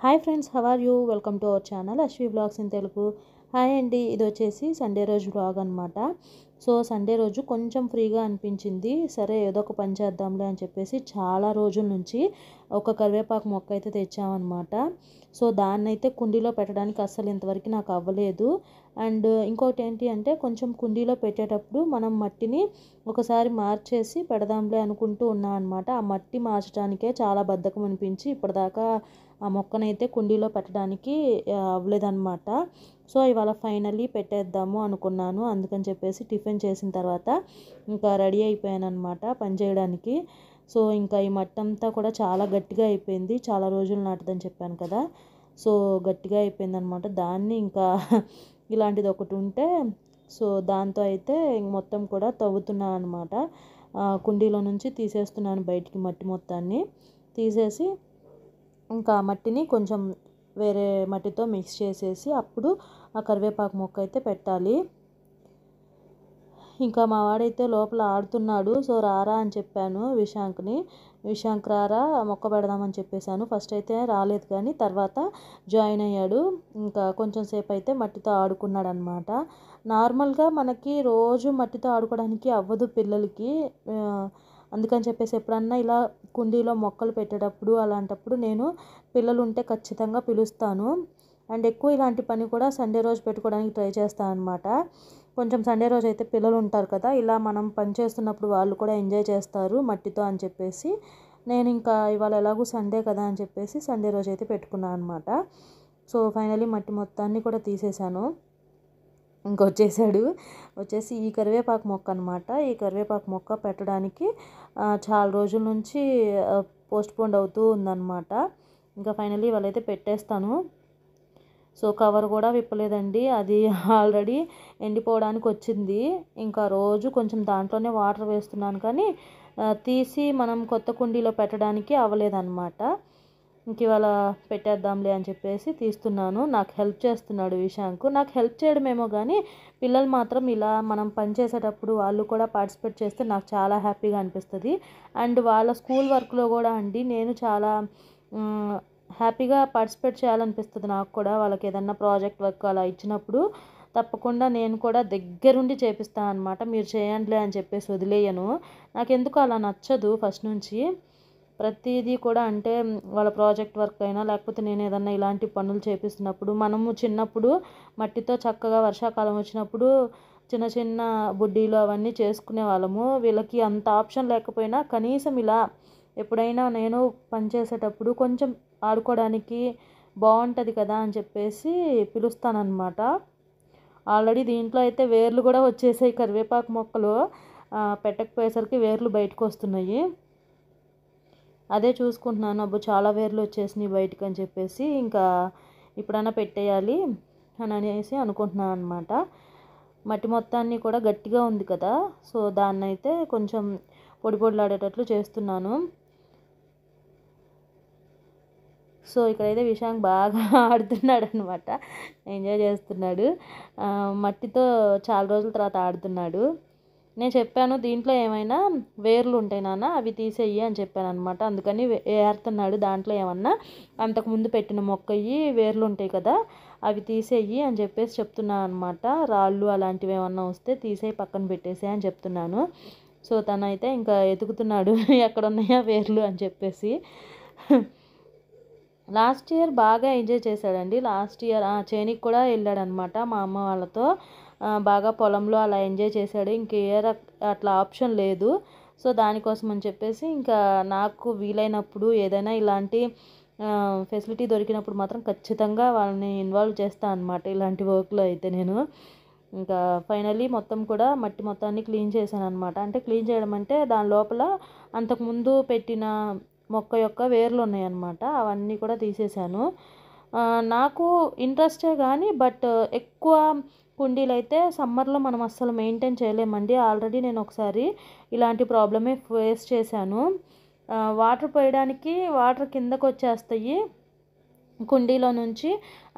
hi friends how are you welcome to our channel Ashwi vlogs in Telugu hi అండి ఇది వచ్చేసి Sunday రోజు blog అనమాట సో సండే రోజు కొంచెం ఫ్రీగా అనిపించింది సరే ఏదో ఒక పని చేద్దాంలే అని చెప్పేసి చాలా రోజుల నుంచి ఒక కరివేపాకు మొక్క అయితే తెచ్చామన్నమాట సో దాన్ని అయితే కుండీలో పెట్టడానికి అస్సలు ఇంతవరకు నాకు అవ్వలేదు అండ్ ఇంకొకటి ఏంటి అంటే కొంచెం కుండీలో పెట్టేటప్పుడు మనం మట్టిని ఒకసారి మార్చేసి పెడదాంలే అనుకుంటూ ఉన్నాం అనమాట ఆ మట్టి మార్చడానికే చాలా బద్ధకం అనిపించి ఇప్పటిదాకా ఆ మొక్కనైతే కుండీలో పెట్టడానికి అవ్వలేదన్నమాట సో ఇవాళ ఫైనల్లీ పెట్టేద్దాము అనుకున్నాను అందుకని చెప్పేసి టిఫిన్ చేసిన తర్వాత ఇంకా రెడీ అయిపోయాను అనమాట పని చేయడానికి సో ఇంకా ఈ మట్టి అంతా కూడా చాలా గట్టిగా అయిపోయింది చాలా రోజులు నాటదని చెప్పాను కదా సో గట్టిగా అయిపోయింది అనమాట దాన్ని ఇంకా ఇలాంటిది ఒకటి ఉంటే సో దాంతో అయితే మొత్తం కూడా తవ్వుతున్నాను అనమాట కుండీలో నుంచి తీసేస్తున్నాను బయటికి మట్టి మొత్తాన్ని తీసేసి ఇంకా మట్టిని కొంచెం వేరే మట్టితో మిక్స్ చేసేసి అప్పుడు ఆ కరివేపాకు మొక్క అయితే పెట్టాలి ఇంకా మా వాడైతే లోపల ఆడుతున్నాడు సో రారా అని చెప్పాను విశాంక్ని విశాంక్ రారా మొక్క పెడదామని చెప్పేశాను ఫస్ట్ అయితే రాలేదు కానీ తర్వాత జాయిన్ అయ్యాడు ఇంకా కొంచెం సేపు అయితే మట్టితో ఆడుకున్నాడు అనమాట నార్మల్గా మనకి రోజు మట్టితో ఆడుకోవడానికి అవ్వదు పిల్లలకి అందుకని చెప్పేసి ఎప్పుడన్నా ఇలా కుండీలో మొక్కలు పెట్టేటప్పుడు అలాంటప్పుడు నేను పిల్లలు ఉంటే ఖచ్చితంగా పిలుస్తాను అండ్ ఎక్కువ ఇలాంటి పని కూడా సండే రోజు పెట్టుకోవడానికి ట్రై చేస్తాను అనమాట కొంచెం సండే రోజు అయితే పిల్లలు ఉంటారు కదా ఇలా మనం పని చేస్తున్నప్పుడు వాళ్ళు కూడా ఎంజాయ్ చేస్తారు మట్టితో అని చెప్పేసి నేను ఇంకా ఇవాళ ఎలాగూ సండే కదా అని చెప్పేసి సండే రోజు అయితే పెట్టుకున్నాను అనమాట సో ఫైనలీ మట్టి మొత్తాన్ని కూడా తీసేశాను ఇంకొచ్చేసాడు వచ్చేసి ఈ కరివేపాకు మొక్క అనమాట ఈ కరివేపాకు మొక్క పెట్టడానికి చాలా రోజుల నుంచి పోస్ట్ పోండ్ అవుతూ ఉందన్నమాట ఇంకా ఫైనలీ వాళ్ళైతే పెట్టేస్తాను సో కవర్ కూడా విప్పలేదండి అది ఆల్రెడీ ఎండిపోవడానికి వచ్చింది ఇంకా రోజు కొంచెం దాంట్లోనే వాటర్ వేస్తున్నాను కానీ తీసి మనం కొత్త కుండీలో పెట్టడానికి అవ్వలేదన్నమాట ఇంక ఇవాళ పెట్టేద్దాంలే అని చెప్పేసి తీస్తున్నాను నాకు హెల్ప్ చేస్తున్నాడు విశాంకు నాకు హెల్ప్ చేయడమేమో కానీ పిల్లలు మాత్రం ఇలా మనం పనిచేసేటప్పుడు వాళ్ళు కూడా పార్టిసిపేట్ చేస్తే నాకు చాలా హ్యాపీగా అనిపిస్తుంది అండ్ వాళ్ళ స్కూల్ వర్క్లో కూడా అండి నేను చాలా హ్యాపీగా పార్టిసిపేట్ చేయాలనిపిస్తుంది నాకు కూడా వాళ్ళకి ఏదన్నా ప్రాజెక్ట్ వర్క్ అలా ఇచ్చినప్పుడు తప్పకుండా నేను కూడా దగ్గరుండి చేపిస్తాను అనమాట మీరు చేయండిలే అని చెప్పేసి వదిలేయను నాకు ఎందుకు అలా నచ్చదు ఫస్ట్ నుంచి ప్రతిదీ కూడా అంటే వాళ్ళ ప్రాజెక్ట్ వర్క్ అయినా లేకపోతే నేను ఏదన్నా ఇలాంటి పనులు చేపిస్తున్నప్పుడు మనము చిన్నప్పుడు మట్టితో చక్కగా వర్షాకాలం వచ్చినప్పుడు చిన్న చిన్న బుడ్డీలు అవన్నీ చేసుకునే వాళ్ళము వీళ్ళకి అంత ఆప్షన్ లేకపోయినా కనీసం ఇలా ఎప్పుడైనా నేను పనిచేసేటప్పుడు కొంచెం ఆడుకోవడానికి బాగుంటుంది కదా అని చెప్పేసి పిలుస్తానమాట ఆల్రెడీ దీంట్లో అయితే వేర్లు కూడా వచ్చేసాయి కరివేపాకు మొక్కలు పెట్టకపోయేసరికి వేర్లు బయటకు వస్తున్నాయి అదే చూసుకుంటున్నాను అబ్బో చాలా వేర్లు వచ్చేసినాయి బయటకు అని చెప్పేసి ఇంకా ఇప్పుడన్నా పెట్టేయాలి అని అనేసి అనుకుంటున్నాను అనమాట మట్టి మొత్తాన్ని కూడా గట్టిగా ఉంది కదా సో దాన్ని అయితే కొంచెం పొడి పొడిలాడేటట్లు చేస్తున్నాను సో ఇక్కడైతే విశాంక్ బాగా ఆడుతున్నాడు అనమాట ఎంజాయ్ చేస్తున్నాడు మట్టితో చాలా రోజుల తర్వాత ఆడుతున్నాడు నేను చెప్పాను దీంట్లో ఏమైనా వేర్లు ఉంటాయి నాన్న అవి తీసేయి అని చెప్పాను అనమాట అందుకని ఏర్తున్నాడు దాంట్లో ఏమన్నా అంతకుముందు పెట్టిన మొక్కయి వేర్లు ఉంటాయి కదా అవి తీసేయి అని చెప్పేసి చెప్తున్నాను అనమాట రాళ్ళు అలాంటివి ఏమన్నా వస్తే తీసేయి పక్కన పెట్టేసే అని చెప్తున్నాను సో తనైతే ఇంకా ఎతుకుతున్నాడు ఎక్కడ ఉన్నాయా వేర్లు అని చెప్పేసి లాస్ట్ ఇయర్ బాగా ఎంజాయ్ చేశాడండి లాస్ట్ ఇయర్ ఆ చేనికి కూడా వెళ్ళాడనమాట మా అమ్మ వాళ్ళతో బాగా పొలంలో అలా ఎంజాయ్ చేశాడు ఇంక ఏ అట్లా ఆప్షన్ లేదు సో దానికోసం అని చెప్పేసి ఇంకా నాకు వీలైనప్పుడు ఏదైనా ఇలాంటి ఫెసిలిటీ దొరికినప్పుడు మాత్రం ఖచ్చితంగా వాళ్ళని ఇన్వాల్వ్ చేస్తాను అనమాట ఇలాంటి వర్క్లో అయితే నేను ఇంకా ఫైనలీ మొత్తం కూడా మట్టి మొత్తాన్ని క్లీన్ చేశాను అనమాట అంటే క్లీన్ చేయడం అంటే దాని లోపల అంతకుముందు పెట్టిన మొక్క యొక్క వేర్లు ఉన్నాయన్నమాట అవన్నీ కూడా తీసేశాను నాకు ఇంట్రెస్టే కానీ బట్ ఎక్కువ కుండీలు అయితే సమ్మర్లో మనం అస్సలు మెయింటైన్ చేయలేమండి ఆల్రెడీ నేను ఒకసారి ఇలాంటి ప్రాబ్లమే ఫేస్ చేశాను వాటర్ పోయడానికి వాటర్ కిందకు వచ్చేస్తాయి కుండీలో నుంచి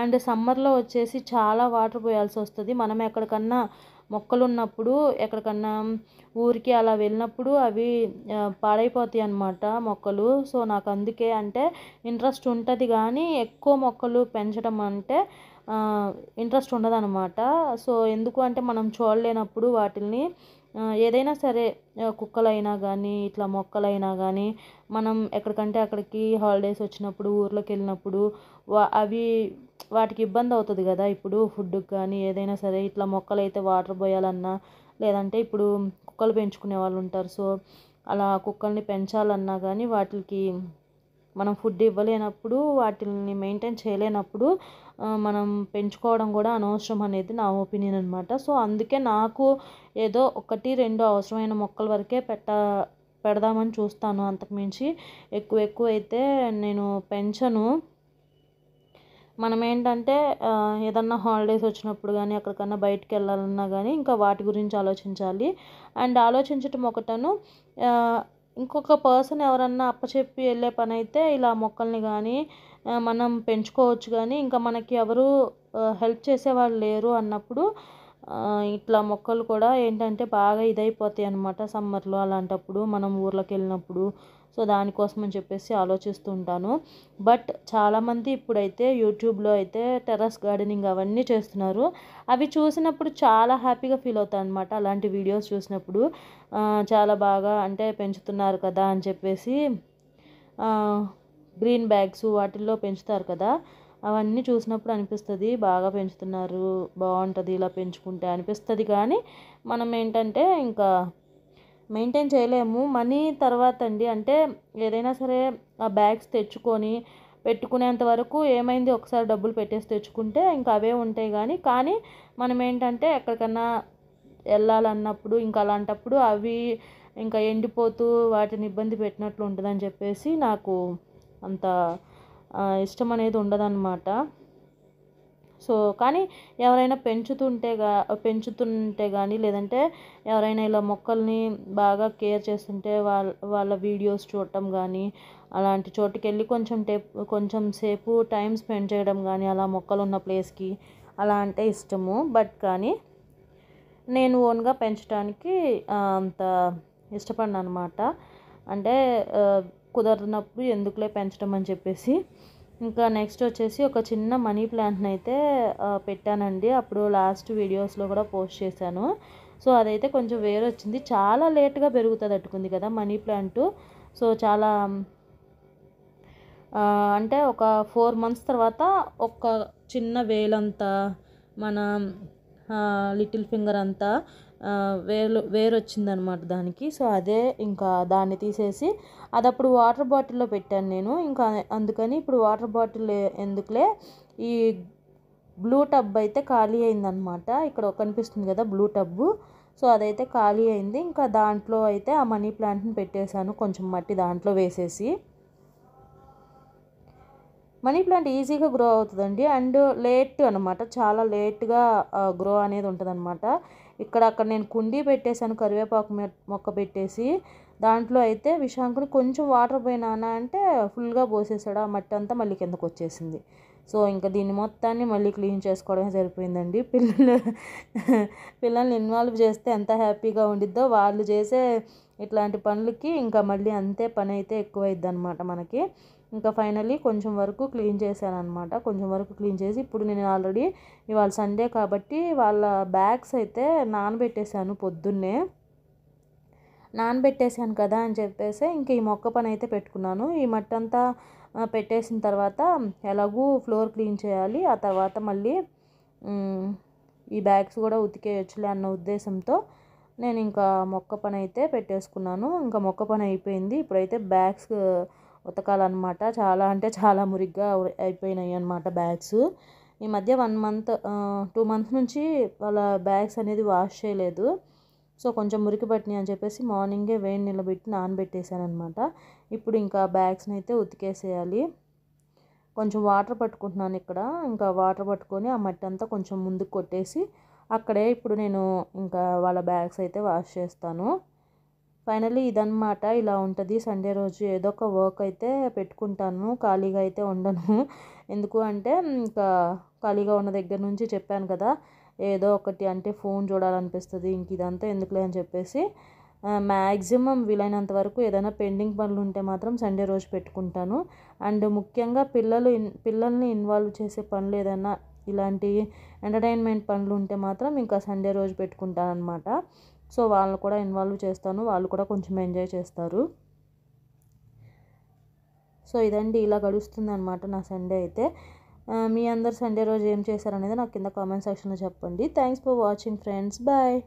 అండ్ సమ్మర్లో వచ్చేసి చాలా వాటర్ పోయాల్సి వస్తుంది మనం ఎక్కడికన్నా మొక్కలు ఉన్నప్పుడు ఎక్కడికన్నా ఊరికి అలా వెళ్ళినప్పుడు అవి పాడైపోతాయి అన్నమాట మొక్కలు సో నాకు అందుకే అంటే ఇంట్రెస్ట్ ఉంటుంది కానీ ఎక్కువ మొక్కలు పెంచడం అంటే ఇంట్రెస్ట్ ఉండదనమాట సో ఎందుకు అంటే మనం చూడలేనప్పుడు వాటిని ఏదైనా సరే కుక్కలైనా కానీ ఇట్లా మొక్కలైనా కానీ మనం ఎక్కడికంటే అక్కడికి హాలిడేస్ వచ్చినప్పుడు ఊర్లోకి వెళ్ళినప్పుడు అవి వాటికి ఇబ్బంది అవుతుంది కదా ఇప్పుడు ఫుడ్కి కానీ ఏదైనా సరే ఇట్లా మొక్కలైతే వాటర్ పోయాలన్నా లేదంటే ఇప్పుడు కుక్కలు పెంచుకునే వాళ్ళు ఉంటారు సో అలా కుక్కల్ని పెంచాలన్నా కానీ వాటికి మనం ఫుడ్ ఇవ్వలేనప్పుడు వాటిని మెయింటైన్ చేయలేనప్పుడు మనం పెంచుకోవడం కూడా అనవసరం అనేది నా ఒపీనియన్ అనమాట సో అందుకే నాకు ఏదో ఒకటి రెండు అవసరమైన మొక్కల వరకే పెట్ట పెడదామని చూస్తాను అంతకుమించి ఎక్కువ ఎక్కువ అయితే నేను పెంచను మనం ఏంటంటే ఏదన్నా హాలిడేస్ వచ్చినప్పుడు కానీ ఎక్కడికన్నా బయటకు వెళ్ళాలన్నా కానీ ఇంకా వాటి గురించి ఆలోచించాలి అండ్ ఆలోచించటం ఒకటను ఇంకొక పర్సన్ ఎవరన్నా అప్పచెప్పి వెళ్ళే పని అయితే ఇలా మొక్కల్ని కానీ మనం పెంచుకోవచ్చు కానీ ఇంకా మనకి ఎవరు హెల్ప్ చేసేవాళ్ళు లేరు అన్నప్పుడు ఇట్లా మొక్కలు కూడా ఏంటంటే బాగా ఇదైపోతాయి అనమాట సమ్మర్లో అలాంటప్పుడు మనం ఊర్లోకి వెళ్ళినప్పుడు సో దానికోసం అని చెప్పేసి ఆలోచిస్తూ ఉంటాను బట్ చాలామంది ఇప్పుడైతే యూట్యూబ్లో అయితే టెర్రస్ గార్డెనింగ్ అవన్నీ చేస్తున్నారు అవి చూసినప్పుడు చాలా హ్యాపీగా ఫీల్ అవుతాను అనమాట అలాంటి వీడియోస్ చూసినప్పుడు చాలా బాగా అంటే పెంచుతున్నారు కదా అని చెప్పేసి గ్రీన్ బ్యాగ్స్ వాటిల్లో పెంచుతారు కదా అవన్నీ చూసినప్పుడు అనిపిస్తుంది బాగా పెంచుతున్నారు బాగుంటుంది ఇలా పెంచుకుంటే అనిపిస్తుంది కానీ మనం ఏంటంటే ఇంకా మెయింటైన్ చేయలేము మనీ తర్వాత అండి అంటే ఏదైనా సరే ఆ బ్యాగ్స్ తెచ్చుకొని పెట్టుకునేంత వరకు ఏమైంది ఒకసారి డబ్బులు పెట్టేసి తెచ్చుకుంటే ఇంకా అవే ఉంటాయి కానీ కానీ మనం ఏంటంటే ఎక్కడికన్నా వెళ్ళాలన్నప్పుడు ఇంకా అలాంటప్పుడు అవి ఇంకా ఎండిపోతూ వాటిని ఇబ్బంది పెట్టినట్లు ఉంటుందని చెప్పేసి నాకు అంత ఇష్టం అనేది ఉండదన్నమాట సో కానీ ఎవరైనా పెంచుతుంటే గా పెంచుతుంటే కానీ లేదంటే ఎవరైనా ఇలా మొక్కల్ని బాగా కేర్ చేస్తుంటే వాళ్ళ వాళ్ళ వీడియోస్ చూడటం కానీ అలాంటి చోటుకి వెళ్ళి కొంచెం టేప్ కొంచెం సేపు టైం స్పెండ్ చేయడం కానీ అలా మొక్కలు ఉన్న ప్లేస్కి అలా అంటే ఇష్టము బట్ కానీ నేను ఓన్గా పెంచడానికి అంత ఇష్టపడిన అనమాట అంటే కుదరనప్పుడు ఎందుకులే పెంచడం అని చెప్పేసి ఇంకా నెక్స్ట్ వచ్చేసి ఒక చిన్న మనీ ప్లాంట్ని అయితే పెట్టానండి అప్పుడు లాస్ట్ వీడియోస్లో కూడా పోస్ట్ చేశాను సో అదైతే కొంచెం వేరు వచ్చింది చాలా లేట్గా పెరుగుతుంది అట్టుకుంది కదా మనీ ప్లాంట్ సో చాలా అంటే ఒక ఫోర్ మంత్స్ తర్వాత ఒక చిన్న వేలంత మన లిటిల్ ఫింగర్ అంతా వేరు వేరు వచ్చిందనమాట దానికి సో అదే ఇంకా దాన్ని తీసేసి అది అప్పుడు వాటర్ బాటిల్లో పెట్టాను నేను ఇంకా అందుకని ఇప్పుడు వాటర్ బాటిల్ ఎందుకులే ఈ బ్లూ టబ్ అయితే ఖాళీ అయిందనమాట ఇక్కడ కనిపిస్తుంది కదా బ్లూ టబ్బు సో అదైతే ఖాళీ అయింది ఇంకా దాంట్లో అయితే ఆ మనీ ప్లాంట్ని పెట్టేశాను కొంచెం మట్టి దాంట్లో వేసేసి మనీ ప్లాంట్ ఈజీగా గ్రో అవుతుందండి అండ్ లేట్ అనమాట చాలా లేట్గా గ్రో అనేది ఉంటుందన్నమాట ఇక్కడ అక్కడ నేను కుండీ పెట్టేశాను కరివేపాకు మొక్క పెట్టేసి దాంట్లో అయితే విశాంకుని కొంచెం వాటర్ పోయినా అంటే ఫుల్గా పోసేసాడు ఆ మట్టి అంతా మళ్ళీ కిందకు వచ్చేసింది సో ఇంకా దీన్ని మొత్తాన్ని మళ్ళీ క్లీన్ చేసుకోవడమే సరిపోయిందండి పిల్లలు పిల్లల్ని ఇన్వాల్వ్ చేస్తే ఎంత హ్యాపీగా ఉండిద్దో వాళ్ళు చేసే ఇట్లాంటి పనులకి ఇంకా మళ్ళీ అంతే పని అయితే ఎక్కువైద్ది అనమాట మనకి ఇంకా ఫైనల్లీ కొంచెం వరకు క్లీన్ చేశాను అనమాట కొంచెం వరకు క్లీన్ చేసి ఇప్పుడు నేను ఆల్రెడీ ఇవాళ సండే కాబట్టి వాళ్ళ బ్యాగ్స్ అయితే నానబెట్టేశాను పొద్దున్నే నానబెట్టేశాను కదా అని చెప్పేసి ఇంక ఈ మొక్క పని అయితే పెట్టుకున్నాను ఈ మట్టంతా పెట్టేసిన తర్వాత ఎలాగూ ఫ్లోర్ క్లీన్ చేయాలి ఆ తర్వాత మళ్ళీ ఈ బ్యాగ్స్ కూడా ఉతికేయచ్చులే అన్న ఉద్దేశంతో నేను ఇంకా మొక్క పని అయితే పెట్టేసుకున్నాను ఇంకా మొక్క పని అయిపోయింది ఇప్పుడైతే బ్యాగ్స్ ఉతకాలన్నమాట చాలా అంటే చాలా మురిగ్గా అయిపోయినాయి అనమాట బ్యాగ్స్ ఈ మధ్య వన్ మంత్ టూ మంత్స్ నుంచి వాళ్ళ బ్యాగ్స్ అనేది వాష్ చేయలేదు సో కొంచెం మురికి పట్టినాయి అని చెప్పేసి మార్నింగే వేడి నిలబెట్టి నానబెట్టేశాను అనమాట ఇప్పుడు ఇంకా బ్యాగ్స్ని అయితే ఉతికేసేయాలి కొంచెం వాటర్ పట్టుకుంటున్నాను ఇక్కడ ఇంకా వాటర్ పట్టుకొని ఆ మట్టి అంతా కొంచెం ముందుకు కొట్టేసి అక్కడే ఇప్పుడు నేను ఇంకా వాళ్ళ బ్యాగ్స్ అయితే వాష్ చేస్తాను ఫైనలీ ఇదనమాట ఇలా ఉంటుంది సండే రోజు ఏదో ఒక వర్క్ అయితే పెట్టుకుంటాను ఖాళీగా అయితే ఉండను ఎందుకు అంటే ఇంకా ఖాళీగా ఉన్న దగ్గర నుంచి చెప్పాను కదా ఏదో ఒకటి అంటే ఫోన్ చూడాలనిపిస్తుంది ఇంక ఇదంతా ఎందుకులే అని చెప్పేసి మ్యాక్సిమం వీలైనంత వరకు ఏదైనా పెండింగ్ పనులు ఉంటే మాత్రం సండే రోజు పెట్టుకుంటాను అండ్ ముఖ్యంగా పిల్లలు పిల్లల్ని ఇన్వాల్వ్ చేసే పనులు ఏదైనా ఇలాంటి ఎంటర్టైన్మెంట్ పనులు ఉంటే మాత్రం ఇంకా సండే రోజు పెట్టుకుంటాను అనమాట సో వాళ్ళని కూడా ఇన్వాల్వ్ చేస్తాను వాళ్ళు కూడా కొంచెం ఎంజాయ్ చేస్తారు సో ఇదండి ఇలా గడుస్తుంది అనమాట నా సండే అయితే మీ అందరు సండే రోజు ఏం చేశారనేది నాకు కింద కామెంట్ సెక్షన్లో చెప్పండి thanks for watching friends bye